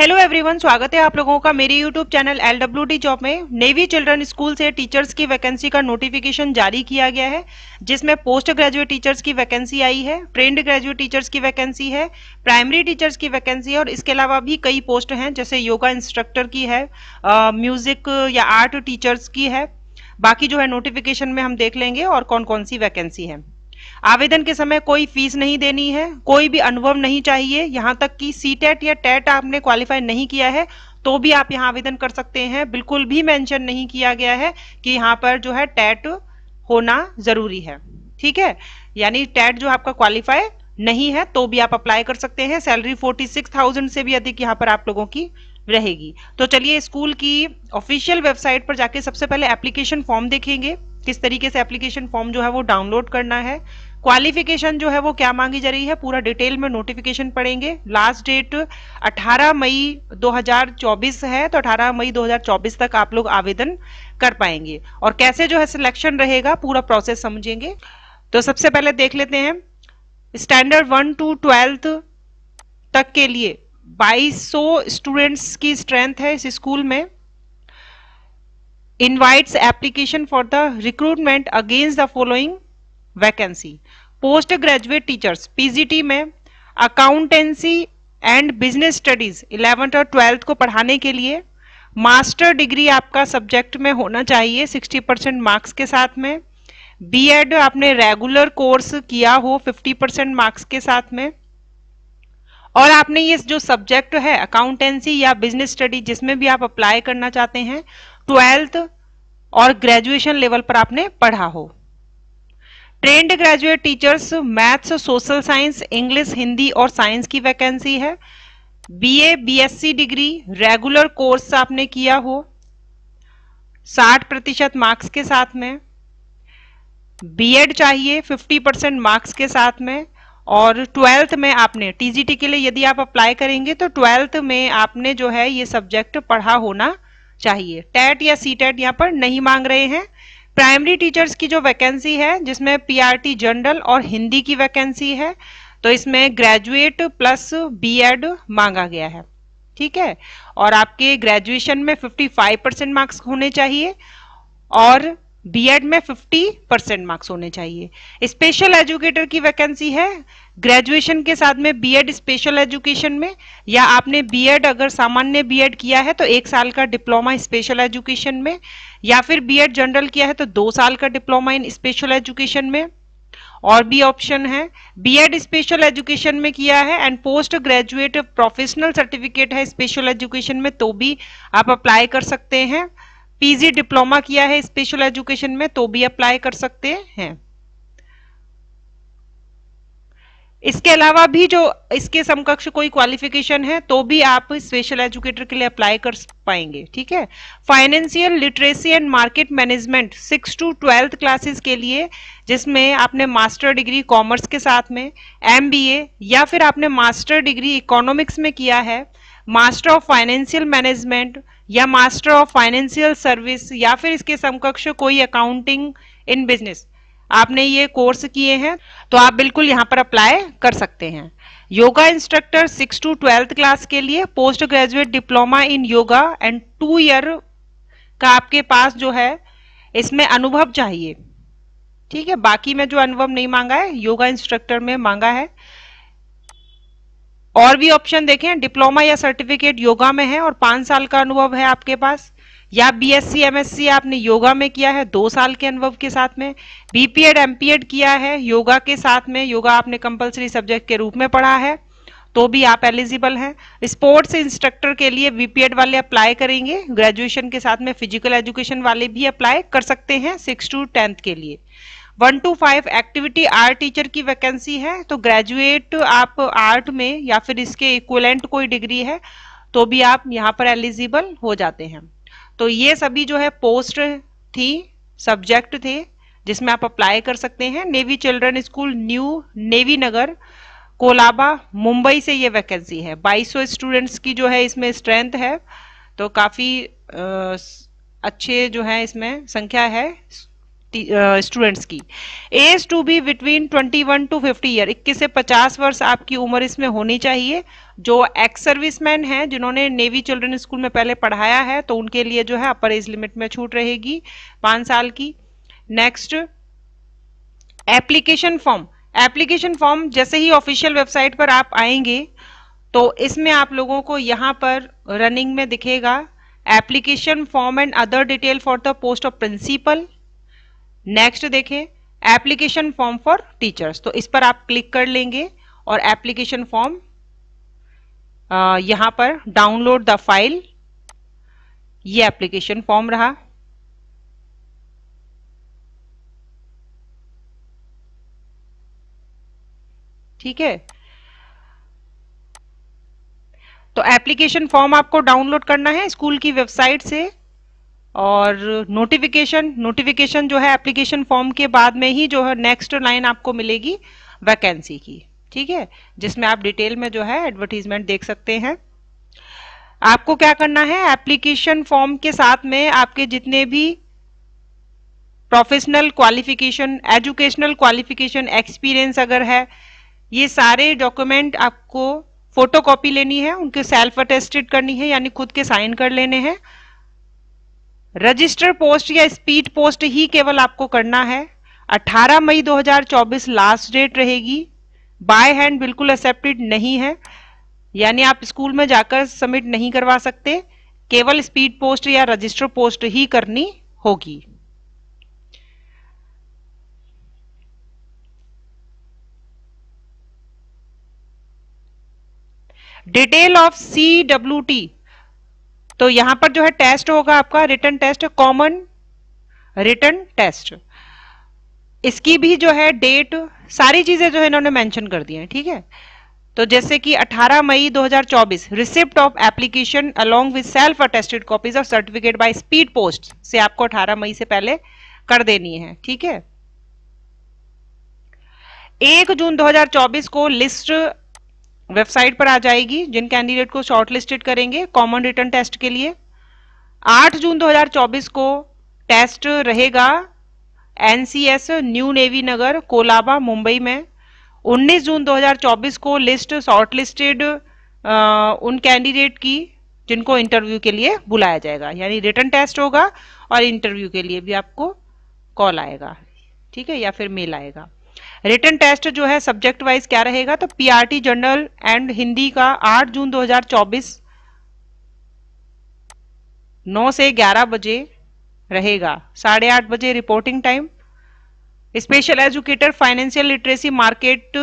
hello everyone स्वागत है आप लोगों का मेरे YouTube channel L W D job में नेवी चिल्ड्रन स्कूल से टीचर्स की वैकेंसी का नोटिफिकेशन जारी किया गया है जिसमें पोस्ट ग्रेजुएट टीचर्स की वैकेंसी आई है ट्रेंड ग्रेजुएट टीचर्स की वैकेंसी है प्राइमरी टीचर्स की वैकेंसी है और इसके अलावा भी कई पोस्ट हैं जैसे योगा इंस्ट्रक्टर की है म्यूजिक या आर्ट टीचर्स की है बाकी जो है नोटिफिकेशन में हम देख लेंगे और कौन कौन सी वैकेंसी है आवेदन के समय कोई फीस नहीं देनी है कोई भी अनुभव नहीं चाहिए यहाँ तक कि सी टेट e या टेट e आपने क्वालिफाई नहीं किया है तो भी आप यहाँ आवेदन कर सकते हैं बिल्कुल भी मेंशन नहीं किया गया है कि यहाँ पर जो है टेट e होना जरूरी है ठीक है यानी टेट जो आपका क्वालिफाई नहीं है तो भी आप अप्लाई कर सकते हैं सैलरी फोर्टी सिक्स थाउजेंड से भी अधिक यहाँ पर आप लोगों की रहेगी तो चलिए स्कूल की ऑफिशियल वेबसाइट पर जाके सबसे पहले एप्लीकेशन फॉर्म देखेंगे किस तरीके से एप्लीकेशन फॉर्म जो है वो डाउनलोड करना है क्वालिफिकेशन जो है वो क्या मांगी जा रही है पूरा डिटेल में नोटिफिकेशन पढ़ेंगे लास्ट डेट 18 मई 2024 है तो 18 मई 2024 तक आप लोग आवेदन कर पाएंगे और कैसे जो है सिलेक्शन रहेगा पूरा प्रोसेस समझेंगे तो सबसे पहले देख लेते हैं स्टैंडर्ड वन टू ट्वेल्थ तक के लिए 2200 स्टूडेंट्स की स्ट्रेंथ है इस स्कूल में invites application for the recruitment against the following vacancy post graduate teachers PGT में accountancy and business studies eleventh और ट्वेल्थ को पढ़ाने के लिए मास्टर डिग्री आपका सब्जेक्ट में होना चाहिए सिक्सटी परसेंट मार्क्स के साथ में बी एड आपने रेगुलर कोर्स किया हो फिफ्टी परसेंट मार्क्स के साथ में और आपने ये जो सब्जेक्ट है अकाउंटेंसी या बिजनेस स्टडी जिसमें भी आप अप्लाई करना चाहते हैं ट्वेल्थ और ग्रेजुएशन लेवल पर आपने पढ़ा हो trained graduate teachers maths social science English Hindi और साइंस की वैकेंसी है BA BSc degree regular course आपने किया हो 60 प्रतिशत मार्क्स के साथ में बीएड चाहिए 50 परसेंट मार्क्स के साथ में और ट्वेल्थ में आपने टीजीटी के लिए यदि आप अप्लाई करेंगे तो ट्वेल्थ में आपने जो है ये सब्जेक्ट पढ़ा होना चाहिए टेट या सी टेट यहाँ पर नहीं मांग रहे हैं प्राइमरी टीचर्स की जो वैकेंसी है जिसमें पीआरटी जनरल और हिंदी की वैकेंसी है तो इसमें ग्रेजुएट प्लस बीएड मांगा गया है ठीक है और आपके ग्रेजुएशन में 55 परसेंट मार्क्स होने चाहिए और बीएड में 50 परसेंट मार्क्स होने चाहिए स्पेशल एजुकेटर की वैकेंसी है ग्रेजुएशन के साथ में बीएड स्पेशल एजुकेशन में या आपने बीएड अगर सामान्य बीएड किया है तो एक साल का डिप्लोमा स्पेशल एजुकेशन में या फिर बीएड जनरल किया है तो दो साल का डिप्लोमा इन स्पेशल एजुकेशन में और भी ऑप्शन है बीएड स्पेशल एजुकेशन में किया है and post graduate professional certificate है स्पेशल एजुकेशन में तो भी आप अप्लाई कर सकते हैं पीजी डिप्लोमा किया है स्पेशल एजुकेशन में तो भी अप्लाई कर सकते हैं इसके अलावा भी जो इसके समकक्ष कोई क्वालिफिकेशन है तो भी आप स्पेशल एजुकेटर के लिए अप्लाई कर पाएंगे ठीक है financial literacy and market management six to twelfth classes के लिए जिसमें आपने मास्टर डिग्री कॉमर्स के साथ में एमबीए या फिर आपने मास्टर डिग्री इकोनॉमिक्स में किया है मास्टर ऑफ फाइनेंशियल मैनेजमेंट या मास्टर ऑफ फाइनेंशियल सर्विस या फिर इसके समकक्ष कोई अकाउंटिंग इन बिजनेस आपने ये कोर्स किए हैं तो आप बिल्कुल यहाँ पर अप्लाई कर सकते हैं yoga instructor six to twelfth class के लिए post graduate diploma in yoga and two year का आपके पास जो है इसमें अनुभव चाहिए ठीक है बाकी में जो अनुभव नहीं मांगा है योगा इंस्ट्रक्टर में मांगा है और भी ऑप्शन देखें डिप्लोमा या सर्टिफिकेट योगा में है और पांच साल का अनुभव है आपके पास या बीएससी एमएससी आपने योगा में किया है दो साल के अनुभव के साथ में बीपीएड एमपीएड किया है योगा के साथ में योगा आपने कंपलसरी सब्जेक्ट के रूप में पढ़ा है तो भी आप एलिजिबल हैं स्पोर्ट्स इंस्ट्रक्टर के लिए बीपीएड वाले अप्लाई करेंगे ग्रेजुएशन के साथ में फिजिकल एजुकेशन वाले भी अप्लाई कर सकते हैं सिक्स टू टेंथ के लिए one to five activity art teacher की वैकेंसी है तो ग्रेजुएट आप आर्ट में या फिर इसके इक्वलेंट कोई डिग्री है तो भी आप यहाँ पर एलिजिबल हो जाते हैं तो ये सभी जो है पोस्ट थी सब्जेक्ट थे जिसमें आप अप्लाई कर सकते हैं Navy Children School New Navy Nagar Colaba Mumbai से ये वैकेंसी है 2200 स्टूडेंट्स की जो है इसमें स्ट्रेंथ है तो काफ़ी अच्छे जो है इसमें संख्या है स्टूडेंट्स की age to be between 21 to 50 year 21 से 50 वर्ष आपकी उम्र इसमें होनी चाहिए जो एक्स सर्विसमैन हैं जिन्होंने नेवी चिल्ड्रन स्कूल में पहले पढ़ाया है तो उनके लिए जो है अपर एज लिमिट में छूट रहेगी पाँच साल की next application form application form जैसे ही ऑफिशियल वेबसाइट पर आप आएंगे तो इसमें आप लोगों को यहाँ पर रनिंग में दिखेगा application form and other detail for the post of principal next देखें एप्लीकेशन फॉर्म फॉर टीचर्स तो इस पर आप क्लिक कर लेंगे और एप्लीकेशन फॉर्म यहां पर डाउनलोड द फाइल ये एप्लीकेशन फॉर्म रहा ठीक है तो एप्लीकेशन फॉर्म आपको डाउनलोड करना है स्कूल की वेबसाइट से और नोटिफिकेशन नोटिफिकेशन जो है एप्लीकेशन फॉर्म के बाद में ही जो है नेक्स्ट लाइन आपको मिलेगी वैकेंसी की ठीक है जिसमें आप डिटेल में जो है एडवर्टीजमेंट देख सकते हैं आपको क्या करना है एप्लीकेशन फॉर्म के साथ में आपके जितने भी professional qualification educational qualification experience अगर है ये सारे डॉक्यूमेंट आपको फोटो कॉपी लेनी है उनके सेल्फ अटेस्टेड करनी है यानी खुद के साइन कर लेने हैं रजिस्टर पोस्ट या स्पीड पोस्ट ही केवल आपको करना है 18 मई 2024 लास्ट डेट रहेगी बाय हैंड बिल्कुल एक्सेप्टेड नहीं है यानी आप स्कूल में जाकर सबमिट नहीं करवा सकते केवल स्पीड पोस्ट या रजिस्टर पोस्ट ही करनी होगी detail of C W T तो यहां पर जो है टेस्ट होगा आपका written test common written test इसकी भी जो है डेट सारी चीजें जो है इन्होंने मेंशन कर दी है ठीक है तो जैसे कि 18 मई 2024 receipt of application along with self attested copies of certificate by speed post से आपको 18 मई से पहले कर देनी है ठीक है एक जून 2024 को लिस्ट वेबसाइट पर आ जाएगी जिन कैंडिडेट को शॉर्टलिस्टेड करेंगे कॉमन रिटर्न टेस्ट के लिए 8 जून 2024 को टेस्ट रहेगा NCS New Navy Nagar Colaba Mumbai में 19 जून 2024 को लिस्ट शॉर्टलिस्टेड उन कैंडिडेट की जिनको इंटरव्यू के लिए बुलाया जाएगा यानी रिटर्न टेस्ट होगा और इंटरव्यू के लिए भी आपको कॉल आएगा ठीक है या फिर मेल आएगा रिटर्न टेस्ट जो है सब्जेक्ट वाइज क्या रहेगा तो पीआरटी जनरल एंड हिंदी का 8 जून 2024 9 से 11 बजे रहेगा साढ़े आठ बजे reporting time special educator financial literacy market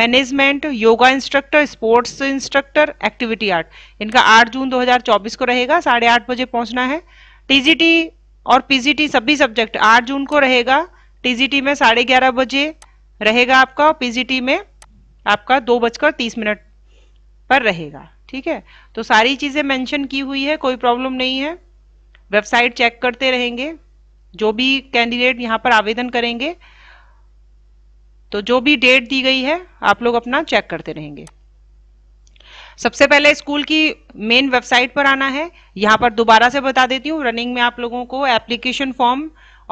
management yoga instructor sports instructor activity art इनका 8 जून 2024 को रहेगा साढ़े आठ बजे पहुंचना है टीजीटी और पीजीटी सभी सब्जेक्ट 8 जून को रहेगा टीजीटी में साढ़े ग्यारह बजे रहेगा आपका पीजीटी में आपका दो बजकर तीस मिनट पर रहेगा ठीक है तो सारी चीज़ें मेंशन की हुई है कोई प्रॉब्लम नहीं है वेबसाइट चेक करते रहेंगे जो भी कैंडिडेट यहां पर आवेदन करेंगे तो जो भी डेट दी गई है आप लोग अपना चेक करते रहेंगे सबसे पहले स्कूल की मेन वेबसाइट पर आना है यहां पर दोबारा से बता देती हूँ रनिंग में आप लोगों को एप्लीकेशन फॉर्म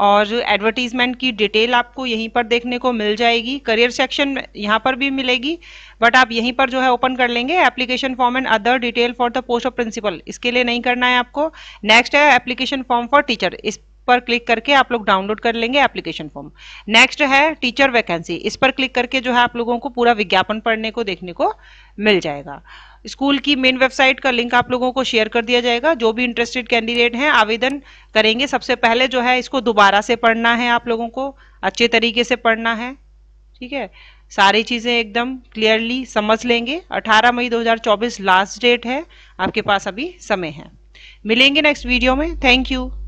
और एडवर्टीजमेंट की डिटेल आपको यहीं पर देखने को मिल जाएगी करियर सेक्शन यहाँ पर भी मिलेगी बट आप यहीं पर जो है ओपन कर लेंगे application form and other detail for the post of principal इसके लिए नहीं करना है आपको नेक्स्ट है एप्लीकेशन फॉर्म फॉर टीचर इस पर क्लिक करके आप लोग डाउनलोड कर लेंगे एप्लीकेशन फॉर्म नेक्स्ट है टीचर वैकेंसी इस पर क्लिक करके जो है आप लोगों को पूरा विज्ञापन पढ़ने को देखने को मिल जाएगा स्कूल की मेन वेबसाइट का लिंक आप लोगों को शेयर कर दिया जाएगा जो भी इंटरेस्टेड कैंडिडेट हैं आवेदन करेंगे सबसे पहले जो है इसको दोबारा से पढ़ना है आप लोगों को अच्छे तरीके से पढ़ना है ठीक है सारी चीज़ें एकदम क्लियरली समझ लेंगे 18 मई 2024 लास्ट डेट है आपके पास अभी समय है मिलेंगे नेक्स्ट वीडियो में थैंक यू